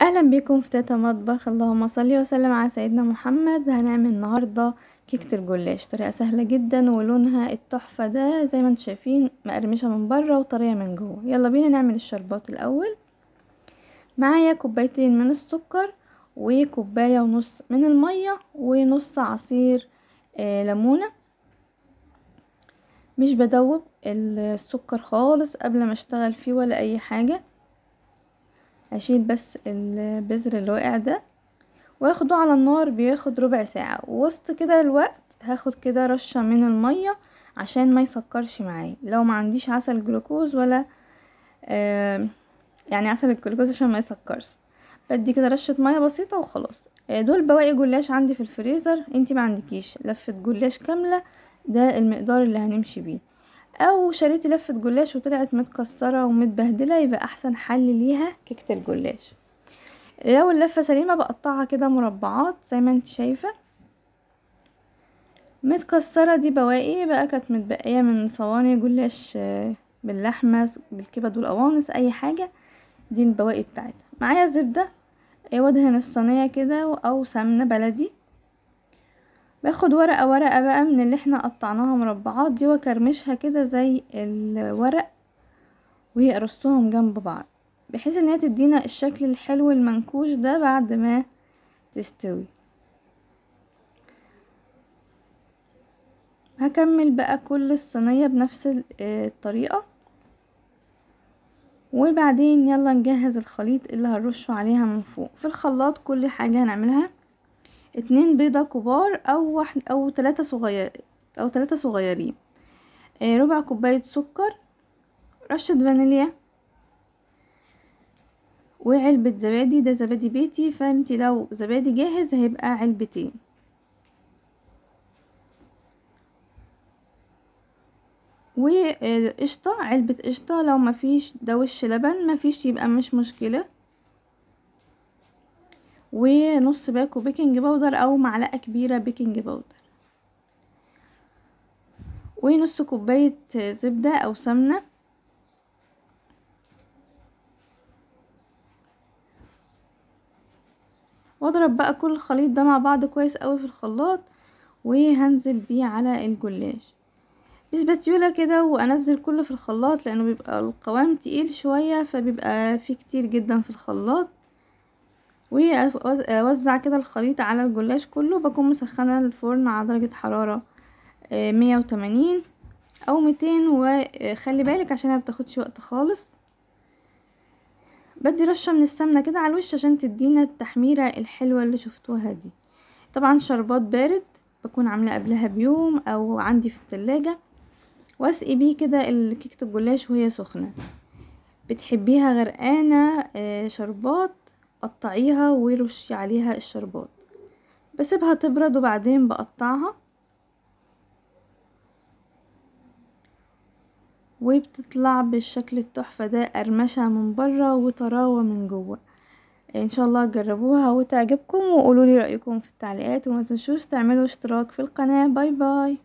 اهلا بكم في تاتا مطبخ اللهم صل وسلم على سيدنا محمد هنعمل النهارده كيكه الجلاش طريقه سهله جدا ولونها التحفه ده زي ما انتم شايفين مقرمشه من بره وطريه من جوه يلا بينا نعمل الشربات الاول معايا كوبايتين من السكر وكوبايه ونص من الميه ونص عصير آه، ليمونه مش بدوب السكر خالص قبل ما اشتغل فيه ولا اي حاجه هشيل بس البذر اللي واقع ده واخده على النار بياخد ربع ساعة ووسط كده الوقت هاخد كده رشة من المية عشان ما يسكرش معايا لو ما عنديش عسل جلوكوز ولا يعني عسل الجلوكوز عشان ما يسكرش بدي كده رشة مية بسيطة وخلاص آه، دول بواقي جلاش عندي في الفريزر انتي ما عندكيش لفة جلاش كاملة ده المقدار اللي هنمشي بيه او شريت لفة جلاش وطلعت متكسرة ومتبهدلة يبقى احسن حل ليها كيكة الجلاش لو اللفة سليمة بقطعها كده مربعات زي ما انت شايفة متكسرة دي بواقي بقى كانت متبقية من صواني جلاش باللحمة بالكبد والقوانص اي حاجة دي البواقي بتاعتها معايا زبدة ودهن الصينية كده او سمنة بلدي باخد ورقة ورقة بقى من اللي احنا قطعناها مربعات دي واكرمشها كده زي الورق وارصهم جنب بعض بحيث ان هي تدينا الشكل الحلو المنكوش ده بعد ما تستوي هكمل بقى كل الصينية بنفس الطريقة وبعدين يلا نجهز الخليط اللي هنرشه عليها من فوق في الخلاط كل حاجة هنعملها اتنين بيضة كبار او واحد او تلاتة صغير او تلاتة صغيرين آه، ربع كوباية سكر رشة فانيليا وعلبة زبادي ده زبادي بيتي فانت لو زبادي جاهز هيبقى علبتين وقشطة علبة قشطة لو مفيش ده وش لبن مفيش يبقى مش مشكلة ونص باكو بيكنج باودر او معلقه كبيره بيكنج باودر ونص كوبايه زبده او سمنه واضرب بقى كل الخليط ده مع بعض كويس قوي في الخلاط وهنزل بيه على الجلاش بسباتيولا كده وانزل كله في الخلاط لانه بيبقى القوام تقيل شويه فبيبقى فيه كتير جدا في الخلاط واوزع كده الخليط على الجلاش كله بكون مسخنه الفرن على درجه حراره آه، مية وتمانين او ميتين وخلي بالك عشان ما بتاخدش وقت خالص بدي رشه من السمنه كده على الوش عشان تدينا التحميره الحلوه اللي شفتوها دي طبعا شربات بارد بكون عامله قبلها بيوم او عندي في التلاجة واسقي بيه كده الكيكه الجلاش وهي سخنه بتحبيها غرقانه آه، شربات قطعيها ورشي عليها الشربات بسيبها تبرد وبعدين بقطعها وبتطلع بالشكل التحفة ده قرمشة من بره وطراوة من جوه يعني ان شاء الله جربوها وتعجبكم وقولولي رأيكم في التعليقات وما تنسوش تعملوا اشتراك في القناة باي باي